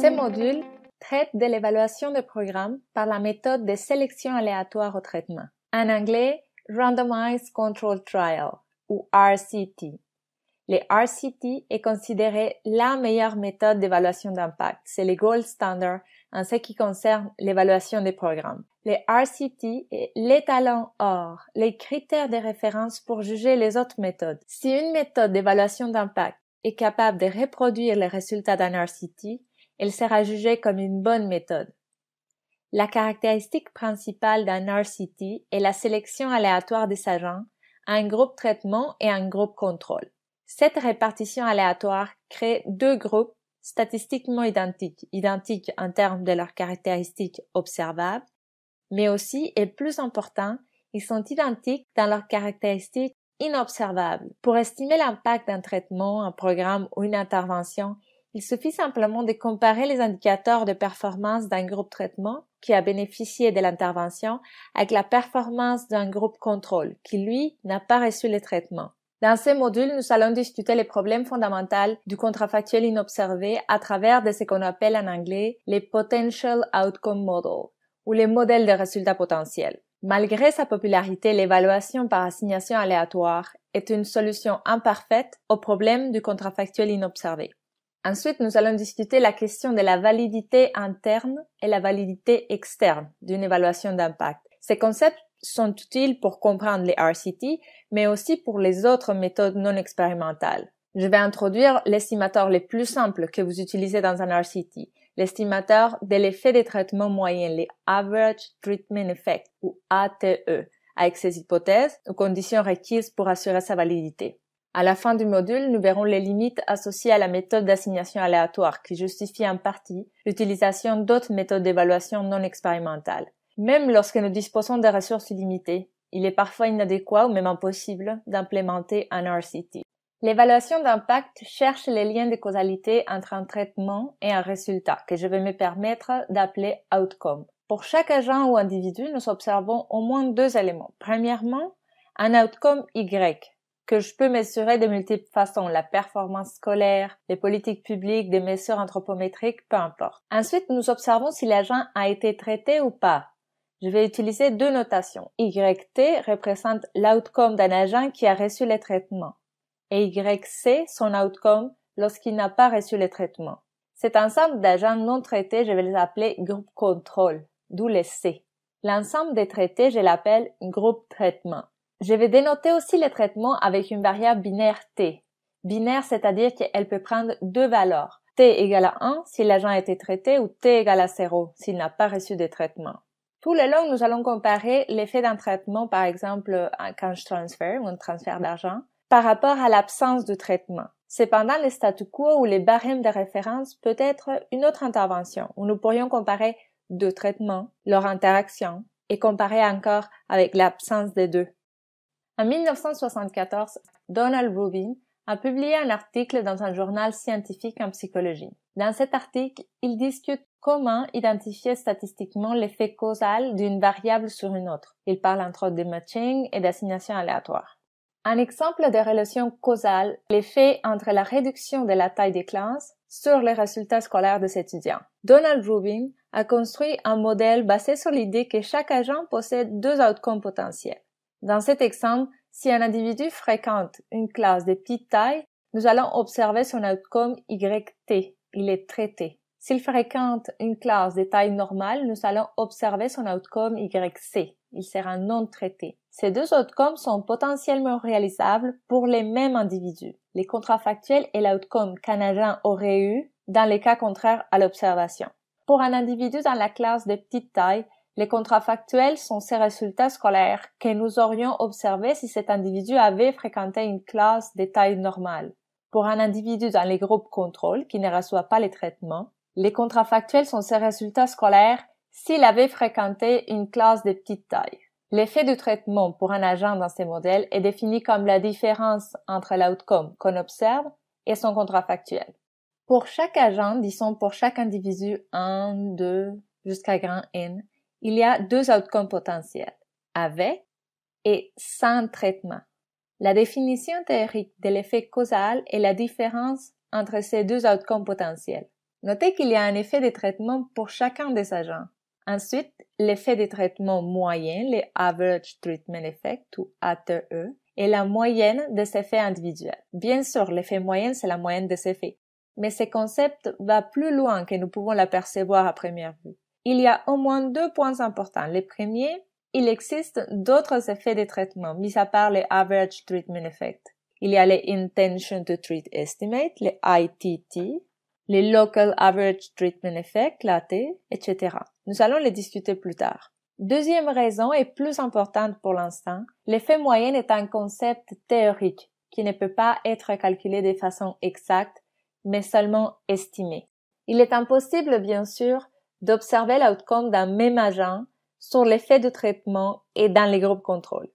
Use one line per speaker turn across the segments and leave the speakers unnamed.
Ce module traite de l'évaluation de programmes par la méthode de sélection aléatoire au traitement. En anglais, Randomized Control Trial ou RCT. Le RCT est considéré la meilleure méthode d'évaluation d'impact. C'est le gold standard en ce qui concerne l'évaluation des programmes. Le RCT est l'étalon or, les critères de référence pour juger les autres méthodes. Si une méthode d'évaluation d'impact est capable de reproduire les résultats d'un RCT, elle sera jugée comme une bonne méthode. La caractéristique principale d'un RCT est la sélection aléatoire des agents, un groupe traitement et un groupe contrôle. Cette répartition aléatoire crée deux groupes statistiquement identiques, identiques en termes de leurs caractéristiques observables, mais aussi, et plus important, ils sont identiques dans leurs caractéristiques inobservables. Pour estimer l'impact d'un traitement, un programme ou une intervention, il suffit simplement de comparer les indicateurs de performance d'un groupe traitement qui a bénéficié de l'intervention avec la performance d'un groupe contrôle qui, lui, n'a pas reçu le traitement. Dans ce module, nous allons discuter les problèmes fondamentaux du contrafactuel inobservé à travers de ce qu'on appelle en anglais les Potential Outcome Model ou les modèles de résultats potentiels. Malgré sa popularité, l'évaluation par assignation aléatoire est une solution imparfaite au problème du contrafactuel inobservé. Ensuite, nous allons discuter la question de la validité interne et la validité externe d'une évaluation d'impact. Ces concepts sont utiles pour comprendre les RCT, mais aussi pour les autres méthodes non expérimentales. Je vais introduire l'estimateur le plus simple que vous utilisez dans un RCT, l'estimateur de l'effet des traitements moyens, les Average Treatment Effect, ou ATE, avec ses hypothèses ou conditions requises pour assurer sa validité. À la fin du module, nous verrons les limites associées à la méthode d'assignation aléatoire qui justifie en partie l'utilisation d'autres méthodes d'évaluation non expérimentales. Même lorsque nous disposons de ressources limitées, il est parfois inadéquat ou même impossible d'implémenter un RCT. L'évaluation d'impact cherche les liens de causalité entre un traitement et un résultat que je vais me permettre d'appeler outcome. Pour chaque agent ou individu, nous observons au moins deux éléments. Premièrement, un outcome Y, que je peux mesurer de multiples façons, la performance scolaire, les politiques publiques, des mesures anthropométriques, peu importe. Ensuite, nous observons si l'agent a été traité ou pas. Je vais utiliser deux notations. YT représente l'outcome d'un agent qui a reçu les traitements, et YC son outcome lorsqu'il n'a pas reçu les traitements. Cet ensemble d'agents non traités, je vais les appeler groupe contrôle, d'où les C. L'ensemble des traités, je l'appelle groupe traitement. Je vais dénoter aussi les traitements avec une variable binaire T. Binaire, c'est-à-dire qu'elle peut prendre deux valeurs. T égale à 1 si l'agent a été traité ou T égale à 0 s'il n'a pas reçu de traitement. Tout le long, nous allons comparer l'effet d'un traitement, par exemple un cash transfer ou un transfert d'argent, par rapport à l'absence de traitement. Cependant, les statu quo ou les barèmes de référence peut être une autre intervention où nous pourrions comparer deux traitements, leur interaction, et comparer encore avec l'absence des deux. En 1974, Donald Rubin a publié un article dans un journal scientifique en psychologie. Dans cet article, il discute comment identifier statistiquement l'effet causal d'une variable sur une autre. Il parle entre autres de matching et d'assignation aléatoire. Un exemple de relation causale, l'effet entre la réduction de la taille des classes sur les résultats scolaires des étudiants. Donald Rubin a construit un modèle basé sur l'idée que chaque agent possède deux outcomes potentiels. Dans cet exemple, si un individu fréquente une classe de petite taille, nous allons observer son outcome YT. Il est traité. S'il fréquente une classe de taille normale, nous allons observer son outcome YC. Il sera non traité. Ces deux outcomes sont potentiellement réalisables pour les mêmes individus. Les factuels et l'outcome qu'un agent aurait eu dans les cas contraires à l'observation. Pour un individu dans la classe de petite taille, les contrats factuels sont ces résultats scolaires que nous aurions observés si cet individu avait fréquenté une classe de taille normale. Pour un individu dans les groupes contrôle qui ne reçoit pas les traitements, les contrats factuels sont ces résultats scolaires s'il avait fréquenté une classe de petite taille. L'effet du traitement pour un agent dans ces modèles est défini comme la différence entre l'outcome qu'on observe et son contrat factuel. Pour chaque agent, disons pour chaque individu 1, 2, jusqu'à grand N, il y a deux outcomes potentiels, avec et sans traitement. La définition théorique de l'effet causal est la différence entre ces deux outcomes potentiels. Notez qu'il y a un effet de traitement pour chacun des agents. Ensuite, l'effet de traitement moyen, le Average Treatment Effect ou ATE, est la moyenne de ces effets individuels. Bien sûr, l'effet moyen, c'est la moyenne de ces effets. Mais ce concept va plus loin que nous pouvons l'apercevoir à première vue. Il y a au moins deux points importants. Le premier, il existe d'autres effets de traitement, mis à part les average treatment effect. Il y a les intention to treat estimate, les ITT, les local average treatment effect, l'AT, etc. Nous allons les discuter plus tard. Deuxième raison est plus importante pour l'instant, l'effet moyen est un concept théorique qui ne peut pas être calculé de façon exacte, mais seulement estimé. Il est impossible, bien sûr, d'observer l'outcome d'un même agent sur l'effet du traitement et dans les groupes contrôle.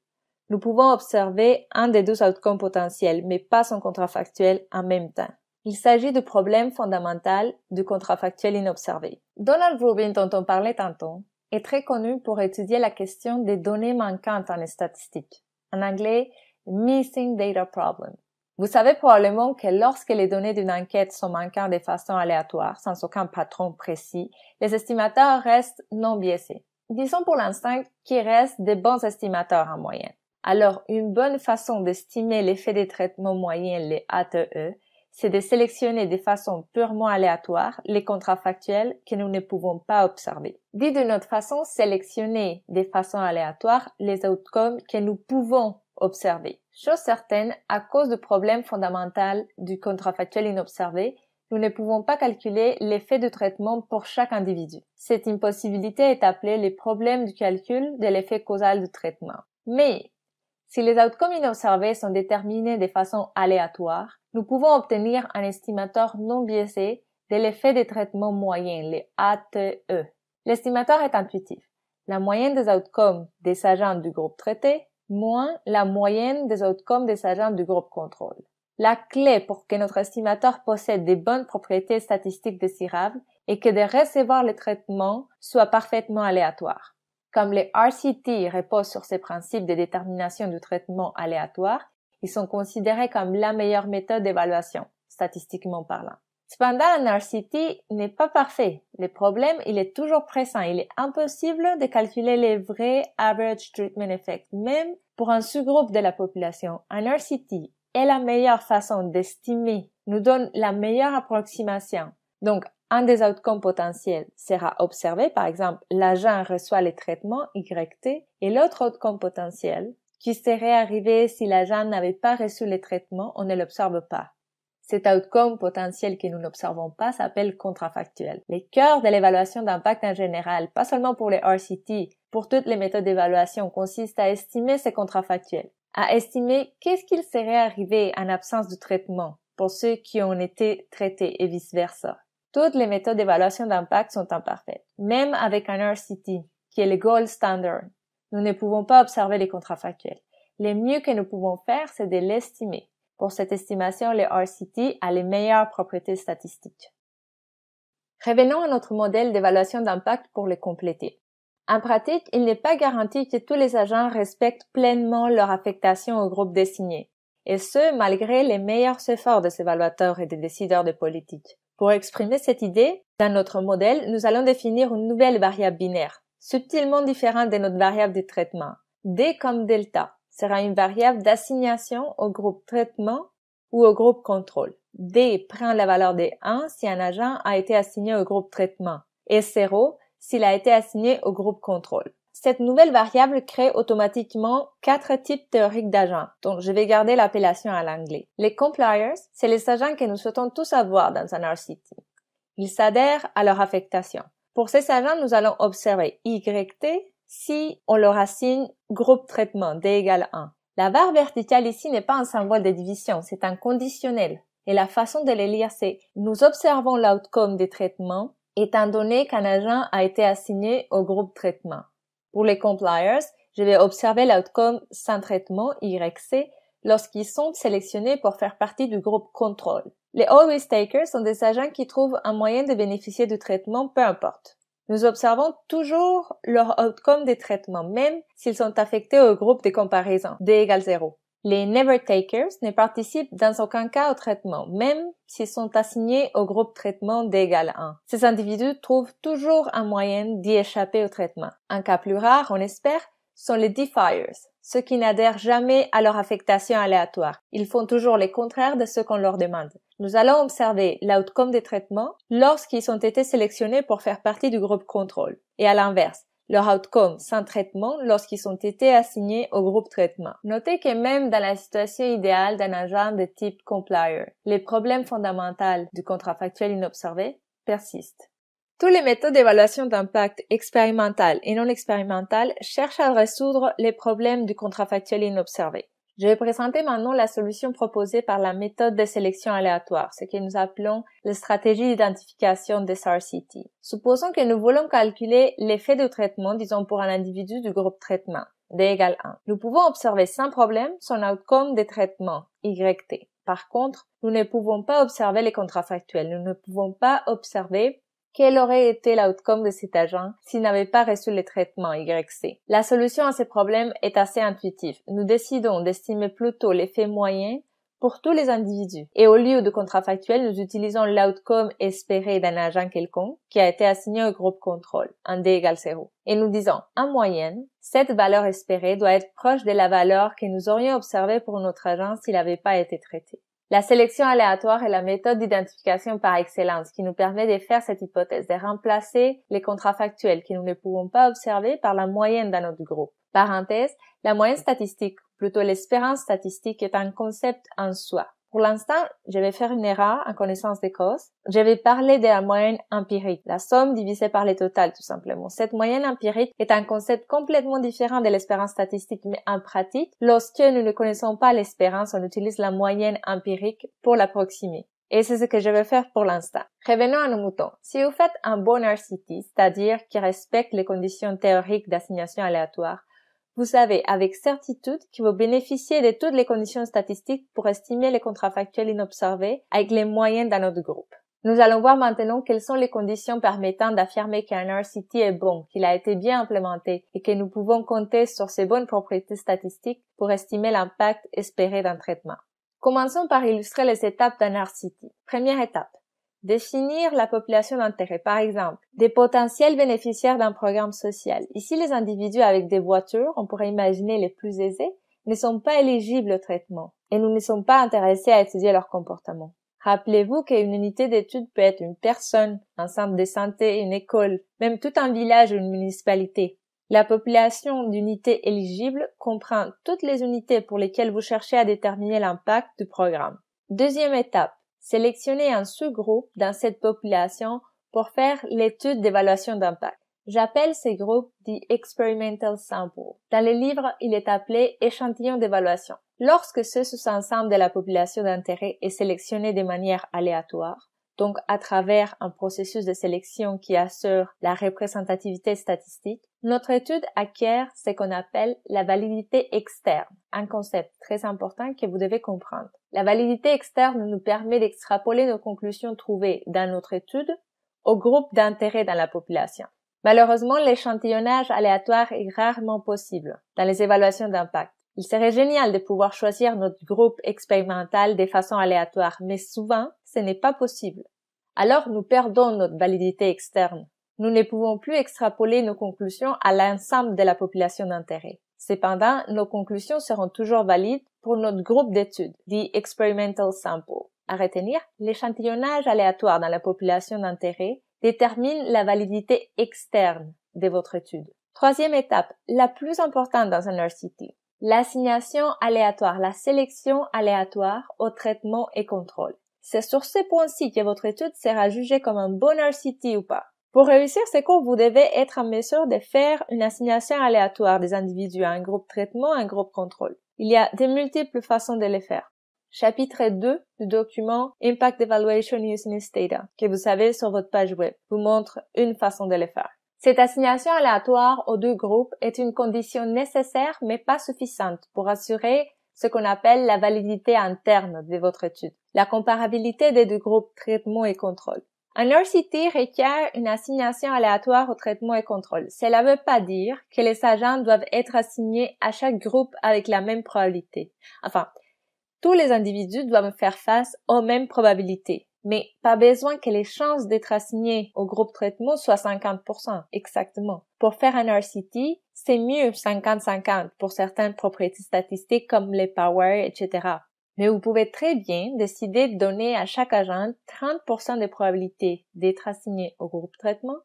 Nous pouvons observer un des deux outcomes potentiels, mais pas son contrafactuel en même temps. Il s'agit du problème fondamental du contrafactuel inobservé. Donald Rubin, dont on parlait tantôt, est très connu pour étudier la question des données manquantes en statistiques. En anglais, Missing Data Problem. Vous savez probablement que lorsque les données d'une enquête sont manquantes de façon aléatoire, sans aucun patron précis, les estimateurs restent non biaisés. Disons pour l'instant qu'il reste des bons estimateurs en moyenne. Alors, une bonne façon d'estimer l'effet des traitements moyens, les ATE, c'est de sélectionner de façon purement aléatoire les contrafactuels que nous ne pouvons pas observer. Dit d'une autre façon, sélectionner de façon aléatoire les outcomes que nous pouvons observée. Chose certaine, à cause du problème fondamental du contrafactuel inobservé, nous ne pouvons pas calculer l'effet de traitement pour chaque individu. Cette impossibilité est appelée le problème du calcul de l'effet causal du traitement. Mais, si les outcomes inobservés sont déterminés de façon aléatoire, nous pouvons obtenir un estimateur non biaisé de l'effet des traitements moyens, les ATE. L'estimateur est intuitif. La moyenne des outcomes des agents du groupe traité moins la moyenne des outcomes des agents du groupe contrôle. La clé pour que notre estimateur possède des bonnes propriétés statistiques désirables est que de recevoir le traitement soit parfaitement aléatoire. Comme les RCT reposent sur ces principes de détermination du traitement aléatoire, ils sont considérés comme la meilleure méthode d'évaluation, statistiquement parlant. Cependant, RCT n'est pas parfait. Le problème, il est toujours présent. Il est impossible de calculer les vrais average treatment effects, même pour un sous-groupe de la population. un RCT est la meilleure façon d'estimer, nous donne la meilleure approximation. Donc, un des outcomes potentiels sera observé, par exemple, l'agent reçoit les traitements YT, et l'autre outcome potentiel, qui serait arrivé si l'agent n'avait pas reçu les traitements, on ne l'observe pas. Cet outcome potentiel que nous n'observons pas s'appelle contrafactuel. Le cœur de l'évaluation d'impact en général, pas seulement pour les RCT, pour toutes les méthodes d'évaluation, consiste à estimer ces contrafactuels, à estimer qu'est-ce qu'il serait arrivé en absence de traitement pour ceux qui ont été traités et vice-versa. Toutes les méthodes d'évaluation d'impact sont imparfaites, même avec un RCT, qui est le gold standard. Nous ne pouvons pas observer les contrafactuels. Le mieux que nous pouvons faire, c'est de l'estimer. Pour cette estimation, le RCT a les meilleures propriétés statistiques. Revenons à notre modèle d'évaluation d'impact pour le compléter. En pratique, il n'est pas garanti que tous les agents respectent pleinement leur affectation au groupe désigné, et ce, malgré les meilleurs efforts des évaluateurs et des décideurs de politique. Pour exprimer cette idée, dans notre modèle, nous allons définir une nouvelle variable binaire, subtilement différente de notre variable de traitement, D comme delta, sera une variable d'assignation au groupe traitement ou au groupe contrôle. D prend la valeur de 1 si un agent a été assigné au groupe traitement et 0 s'il a été assigné au groupe contrôle. Cette nouvelle variable crée automatiquement quatre types théoriques d'agents, dont je vais garder l'appellation à l'anglais. Les compliers, c'est les agents que nous souhaitons tous avoir dans un RCT. Ils s'adhèrent à leur affectation. Pour ces agents, nous allons observer YT si on leur assigne groupe traitement D égale 1. La barre verticale ici n'est pas un symbole de division, c'est un conditionnel. Et la façon de les lire, c'est nous observons l'outcome des traitements étant donné qu'un agent a été assigné au groupe traitement. Pour les compliers, je vais observer l'outcome sans traitement YC lorsqu'ils sont sélectionnés pour faire partie du groupe contrôle. Les always takers sont des agents qui trouvent un moyen de bénéficier du traitement peu importe. Nous observons toujours leur outcome des traitements, même s'ils sont affectés au groupe de comparaison, D égale 0. Les never takers ne participent dans aucun cas au traitement, même s'ils sont assignés au groupe traitement D égale 1. Ces individus trouvent toujours un moyen d'y échapper au traitement. Un cas plus rare, on espère, sont les defiers, ceux qui n'adhèrent jamais à leur affectation aléatoire. Ils font toujours le contraire de ce qu'on leur demande. Nous allons observer l'outcome des traitements lorsqu'ils ont été sélectionnés pour faire partie du groupe contrôle, et à l'inverse, leur outcome sans traitement lorsqu'ils ont été assignés au groupe traitement. Notez que même dans la situation idéale d'un agent de type complier, les problèmes fondamentaux du contrat factuel inobservé persistent. Toutes les méthodes d'évaluation d'impact expérimentales et non expérimentales cherchent à résoudre les problèmes du contrafactuel inobservé. Je vais présenter maintenant la solution proposée par la méthode de sélection aléatoire, ce que nous appelons la stratégie d'identification des RCT. Supposons que nous voulons calculer l'effet de traitement, disons pour un individu du groupe traitement, D égale 1. Nous pouvons observer sans problème son outcome des traitements, YT. Par contre, nous ne pouvons pas observer les contrafactuels, nous ne pouvons pas observer quel aurait été l'outcome de cet agent s'il n'avait pas reçu le traitement YC La solution à ce problème est assez intuitive. Nous décidons d'estimer plutôt l'effet moyen pour tous les individus. Et au lieu de contrafactuel, nous utilisons l'outcome espéré d'un agent quelconque qui a été assigné au groupe contrôle, un D égale 0. Et nous disons, en moyenne, cette valeur espérée doit être proche de la valeur que nous aurions observée pour notre agent s'il n'avait pas été traité. La sélection aléatoire est la méthode d'identification par excellence qui nous permet de faire cette hypothèse, de remplacer les contrafactuels que nous ne pouvons pas observer par la moyenne d'un autre groupe. Parenthèse, la moyenne statistique, plutôt l'espérance statistique, est un concept en soi. Pour l'instant, je vais faire une erreur en connaissance des causes. Je vais parler de la moyenne empirique, la somme divisée par le total, tout simplement. Cette moyenne empirique est un concept complètement différent de l'espérance statistique, mais en pratique, lorsque nous ne connaissons pas l'espérance, on utilise la moyenne empirique pour l'approximer. Et c'est ce que je vais faire pour l'instant. Revenons à nos moutons. Si vous faites un bon RCT, c'est-à-dire qui respecte les conditions théoriques d'assignation aléatoire, vous savez avec certitude que vous bénéficiez de toutes les conditions statistiques pour estimer les contrats factuels inobservés avec les moyens d'un autre groupe. Nous allons voir maintenant quelles sont les conditions permettant d'affirmer qu'un RCT est bon, qu'il a été bien implémenté et que nous pouvons compter sur ses bonnes propriétés statistiques pour estimer l'impact espéré d'un traitement. Commençons par illustrer les étapes d'un RCT. Première étape, Définir la population d'intérêt, par exemple, des potentiels bénéficiaires d'un programme social. Ici, les individus avec des voitures, on pourrait imaginer les plus aisés, ne sont pas éligibles au traitement et nous ne sommes pas intéressés à étudier leur comportement. Rappelez-vous qu'une unité d'étude peut être une personne, un centre de santé, une école, même tout un village ou une municipalité. La population d'unités éligibles comprend toutes les unités pour lesquelles vous cherchez à déterminer l'impact du programme. Deuxième étape, sélectionner un sous-groupe dans cette population pour faire l'étude d'évaluation d'impact. J'appelle ces groupes the experimental samples. Dans les livres, il est appelé échantillon d'évaluation. Lorsque ce sous-ensemble de la population d'intérêt est sélectionné de manière aléatoire, donc à travers un processus de sélection qui assure la représentativité statistique, notre étude acquiert ce qu'on appelle la validité externe, un concept très important que vous devez comprendre. La validité externe nous permet d'extrapoler nos conclusions trouvées dans notre étude au groupe d'intérêt dans la population. Malheureusement, l'échantillonnage aléatoire est rarement possible dans les évaluations d'impact. Il serait génial de pouvoir choisir notre groupe expérimental de façon aléatoire, mais souvent, ce n'est pas possible. Alors, nous perdons notre validité externe. Nous ne pouvons plus extrapoler nos conclusions à l'ensemble de la population d'intérêt. Cependant, nos conclusions seront toujours valides pour notre groupe d'études, dit Experimental Sample. À retenir, l'échantillonnage aléatoire dans la population d'intérêt détermine la validité externe de votre étude. Troisième étape, la plus importante dans un RCT, l'assignation aléatoire, la sélection aléatoire au traitement et contrôle. C'est sur ce point-ci que votre étude sera jugée comme un bon RCT ou pas. Pour réussir ces cours, vous devez être en mesure de faire une assignation aléatoire des individus à un groupe traitement, un groupe contrôle. Il y a de multiples façons de les faire. Chapitre 2 du document Impact Evaluation Using Data que vous avez sur votre page web vous montre une façon de les faire. Cette assignation aléatoire aux deux groupes est une condition nécessaire mais pas suffisante pour assurer ce qu'on appelle la validité interne de votre étude, la comparabilité des deux groupes traitement et contrôle. Un RCT requiert une assignation aléatoire au traitement et contrôle. Cela ne veut pas dire que les agents doivent être assignés à chaque groupe avec la même probabilité. Enfin, tous les individus doivent faire face aux mêmes probabilités, mais pas besoin que les chances d'être assignés au groupe traitement soient 50% exactement. Pour faire un RCT, c'est mieux 50-50 pour certaines propriétés statistiques comme les power, etc. Mais vous pouvez très bien décider de donner à chaque agent 30% de probabilité d'être assigné au groupe traitement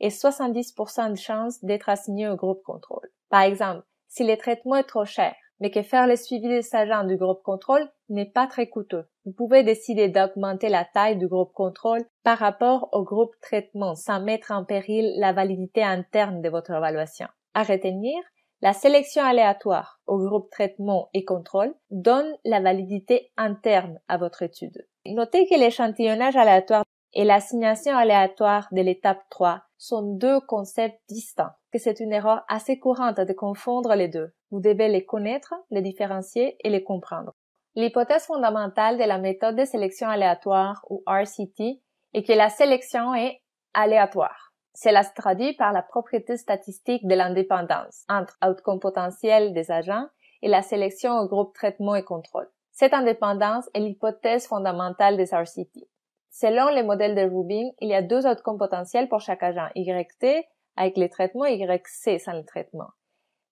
et 70% de chance d'être assigné au groupe contrôle. Par exemple, si le traitement est trop cher, mais que faire le suivi des agents du groupe contrôle n'est pas très coûteux. Vous pouvez décider d'augmenter la taille du groupe contrôle par rapport au groupe traitement sans mettre en péril la validité interne de votre évaluation. À retenir, la sélection aléatoire au groupe traitement et contrôle donne la validité interne à votre étude. Notez que l'échantillonnage aléatoire et l'assignation aléatoire de l'étape 3 sont deux concepts distincts, que c'est une erreur assez courante de confondre les deux. Vous devez les connaître, les différencier et les comprendre. L'hypothèse fondamentale de la méthode de sélection aléatoire ou RCT est que la sélection est aléatoire. Cela se traduit par la propriété statistique de l'indépendance entre outcome potentiel des agents et la sélection au groupe traitement et contrôle. Cette indépendance est l'hypothèse fondamentale des RCT. Selon les modèles de Rubin, il y a deux outcomes potentiels pour chaque agent, YT avec les traitements et YC sans le traitement.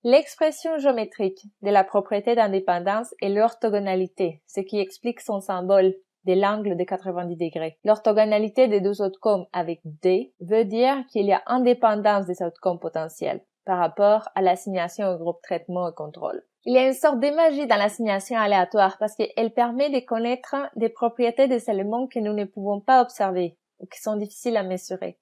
L'expression géométrique de la propriété d'indépendance est l'orthogonalité, ce qui explique son symbole de l'angle de 90 degrés. L'orthogonalité des deux outcomes avec D veut dire qu'il y a indépendance des outcomes potentiels par rapport à l'assignation au groupe traitement et contrôle. Il y a une sorte de magie dans l'assignation aléatoire parce qu'elle permet de connaître des propriétés des éléments que nous ne pouvons pas observer ou qui sont difficiles à mesurer.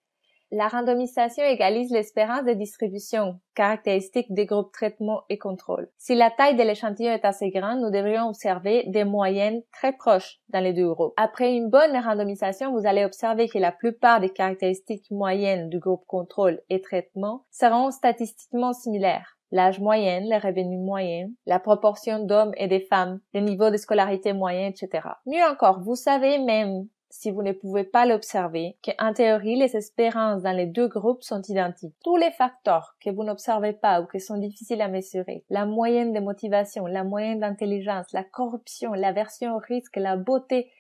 La randomisation égalise l'espérance de distribution, caractéristique des groupes traitement et contrôle. Si la taille de l'échantillon est assez grande, nous devrions observer des moyennes très proches dans les deux groupes. Après une bonne randomisation, vous allez observer que la plupart des caractéristiques moyennes du groupe contrôle et traitement seront statistiquement similaires l'âge moyen, les revenus moyens, la proportion d'hommes et des femmes, le niveaux de scolarité moyen, etc. Mieux encore, vous savez même si vous ne pouvez pas l'observer, qu'en théorie, les espérances dans les deux groupes sont identiques. Tous les facteurs que vous n'observez pas ou qui sont difficiles à mesurer, la moyenne de motivation, la moyenne d'intelligence, la corruption, l'aversion au risque, la beauté,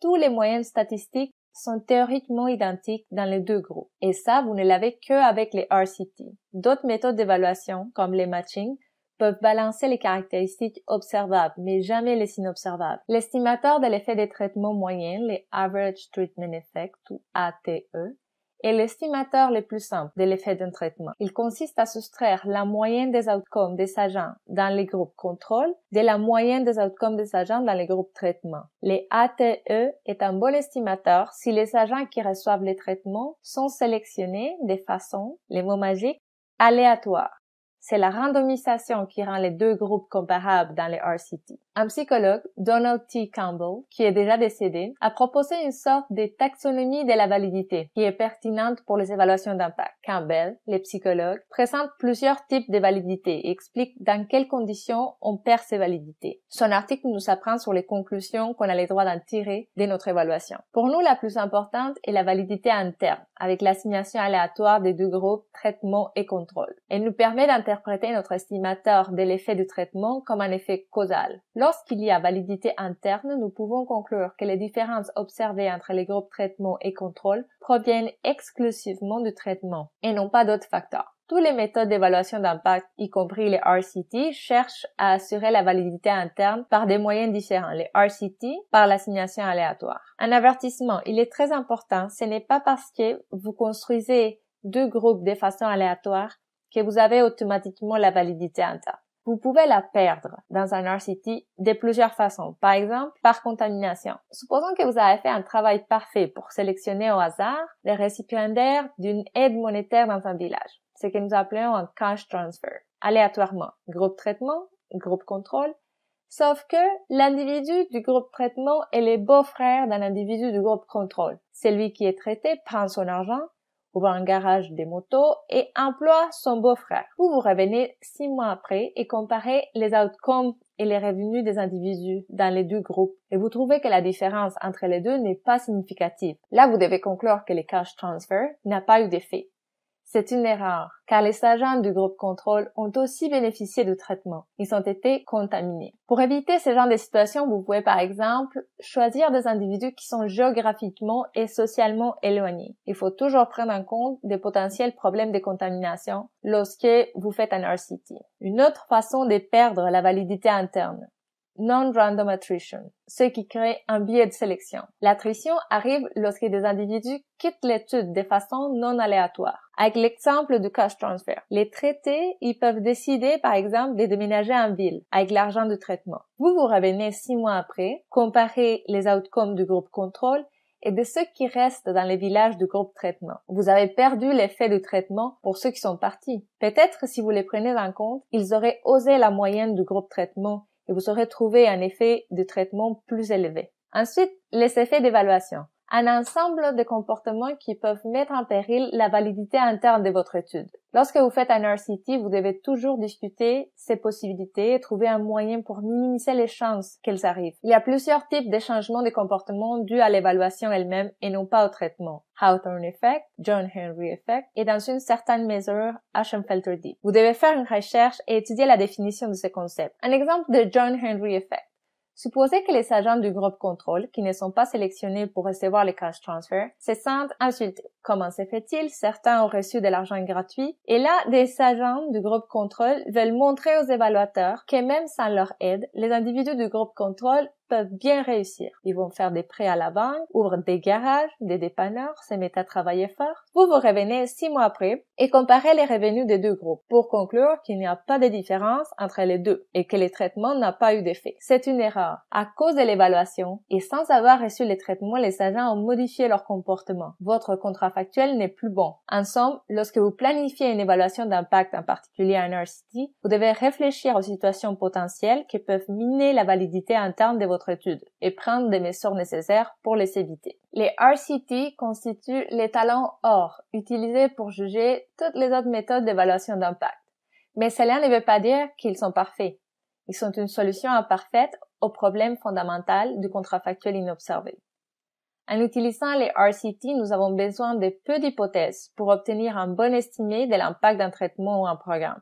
tous les moyens statistiques sont théoriquement identiques dans les deux groupes. Et ça, vous ne l'avez que avec les RCT. D'autres méthodes d'évaluation, comme les matchings, peuvent balancer les caractéristiques observables, mais jamais les inobservables. L'estimateur de l'effet des traitements moyens, les Average Treatment Effect ou ATE, est l'estimateur le plus simple de l'effet d'un traitement. Il consiste à soustraire la moyenne des outcomes des agents dans les groupes contrôle de la moyenne des outcomes des agents dans les groupes traitement. Les ATE est un bon estimateur si les agents qui reçoivent les traitements sont sélectionnés de façon, les mots magiques, aléatoire. C'est la randomisation qui rend les deux groupes comparables dans les RCT. Un psychologue, Donald T. Campbell, qui est déjà décédé, a proposé une sorte de taxonomie de la validité qui est pertinente pour les évaluations d'impact. Campbell, les psychologues, présentent plusieurs types de validité et explique dans quelles conditions on perd ces validités. Son article nous apprend sur les conclusions qu'on a le droit d'en tirer de notre évaluation. Pour nous, la plus importante est la validité interne, avec l'assignation aléatoire des deux groupes traitement et contrôle. Elle nous permet d'interpréter notre estimateur de l'effet du traitement comme un effet causal. Lorsqu'il y a validité interne, nous pouvons conclure que les différences observées entre les groupes traitement et contrôle proviennent exclusivement du traitement et non pas d'autres facteurs. Toutes les méthodes d'évaluation d'impact, y compris les RCT, cherchent à assurer la validité interne par des moyens différents. Les RCT par l'assignation aléatoire. Un avertissement, il est très important. Ce n'est pas parce que vous construisez deux groupes de façon aléatoire que vous avez automatiquement la validité interne. Vous pouvez la perdre dans un RCT de plusieurs façons. Par exemple, par contamination. Supposons que vous avez fait un travail parfait pour sélectionner au hasard les récipiendaires d'une aide monétaire dans un village. Ce que nous appelons un cash transfer. Aléatoirement. Groupe traitement, groupe contrôle. Sauf que l'individu du groupe traitement est le beau-frère d'un individu du groupe contrôle. Celui qui est traité prend son argent ouvre un garage des motos et emploie son beau-frère. Vous vous revenez six mois après et comparez les outcomes et les revenus des individus dans les deux groupes et vous trouvez que la différence entre les deux n'est pas significative. Là, vous devez conclure que le cash transfer n'a pas eu d'effet. C'est une erreur, car les agents du groupe contrôle ont aussi bénéficié du traitement. Ils ont été contaminés. Pour éviter ce genre de situation, vous pouvez par exemple choisir des individus qui sont géographiquement et socialement éloignés. Il faut toujours prendre en compte des potentiels problèmes de contamination lorsque vous faites un RCT. Une autre façon de perdre la validité interne, non-random attrition, ce qui crée un biais de sélection. L'attrition arrive lorsque des individus quittent l'étude de façon non aléatoire. Avec l'exemple du cash transfer, les traités, ils peuvent décider, par exemple, de déménager en ville avec l'argent du traitement. Vous vous revenez six mois après, comparez les outcomes du groupe contrôle et de ceux qui restent dans les villages du groupe traitement. Vous avez perdu l'effet du traitement pour ceux qui sont partis. Peut-être si vous les prenez en compte, ils auraient osé la moyenne du groupe traitement et vous aurez trouvé un effet de traitement plus élevé. Ensuite, les effets d'évaluation un ensemble de comportements qui peuvent mettre en péril la validité interne de votre étude. Lorsque vous faites un RCT, vous devez toujours discuter ces possibilités et trouver un moyen pour minimiser les chances qu'elles arrivent. Il y a plusieurs types de changements de comportement dus à l'évaluation elle-même et non pas au traitement. Hawthorne Effect, John Henry Effect et dans une certaine mesure Ashenfelter D. Vous devez faire une recherche et étudier la définition de ce concept. Un exemple de John Henry Effect. Supposez que les agents du groupe contrôle, qui ne sont pas sélectionnés pour recevoir les cash transfers, se sentent insultés. Comment se fait-il Certains ont reçu de l'argent gratuit. Et là, des agents du groupe contrôle veulent montrer aux évaluateurs que même sans leur aide, les individus du groupe contrôle peuvent bien réussir. Ils vont faire des prêts à la banque, ouvrent des garages, des dépanneurs, se mettent à travailler fort. Vous vous revenez six mois après et comparez les revenus des deux groupes pour conclure qu'il n'y a pas de différence entre les deux et que les traitements n'a pas eu d'effet. C'est une erreur. À cause de l'évaluation et sans avoir reçu les traitements, les agents ont modifié leur comportement. Votre contrat factuel n'est plus bon. En somme, lorsque vous planifiez une évaluation d'impact en particulier un RCT, vous devez réfléchir aux situations potentielles qui peuvent miner la validité interne de votre étude et prendre des mesures nécessaires pour les éviter. Les RCT constituent les talents or utilisés pour juger toutes les autres méthodes d'évaluation d'impact. Mais cela ne veut pas dire qu'ils sont parfaits. Ils sont une solution imparfaite au problème fondamental du factuel inobservé. En utilisant les RCT, nous avons besoin de peu d'hypothèses pour obtenir un bon estimé de l'impact d'un traitement ou un programme.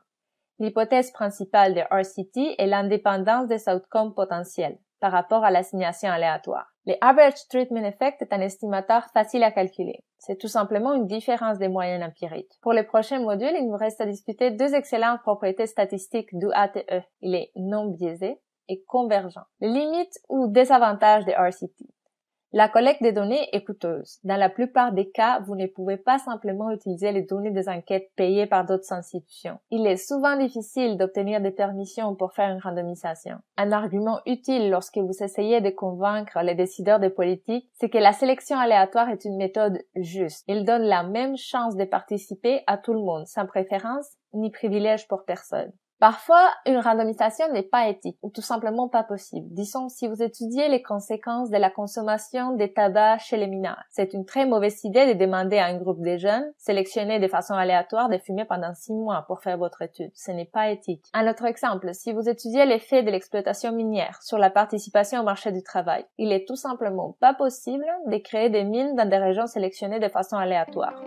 L'hypothèse principale des RCT est l'indépendance des outcomes potentiels par rapport à l'assignation aléatoire. Le average treatment effect est un estimateur facile à calculer. C'est tout simplement une différence des moyennes empiriques. Pour le prochain module, il nous reste à discuter deux excellentes propriétés statistiques du ATE. Il est non biaisé et convergent. Les limites ou désavantages des RCT. La collecte des données est coûteuse. Dans la plupart des cas, vous ne pouvez pas simplement utiliser les données des enquêtes payées par d'autres institutions. Il est souvent difficile d'obtenir des permissions pour faire une randomisation. Un argument utile lorsque vous essayez de convaincre les décideurs des politiques, c'est que la sélection aléatoire est une méthode juste. Elle donne la même chance de participer à tout le monde, sans préférence ni privilège pour personne. Parfois, une randomisation n'est pas éthique ou tout simplement pas possible. Disons, si vous étudiez les conséquences de la consommation des tabacs chez les mineurs, c'est une très mauvaise idée de demander à un groupe de jeunes, sélectionnés de façon aléatoire, de fumer pendant six mois pour faire votre étude. Ce n'est pas éthique. Un autre exemple, si vous étudiez l'effet de l'exploitation minière sur la participation au marché du travail, il est tout simplement pas possible de créer des mines dans des régions sélectionnées de façon aléatoire.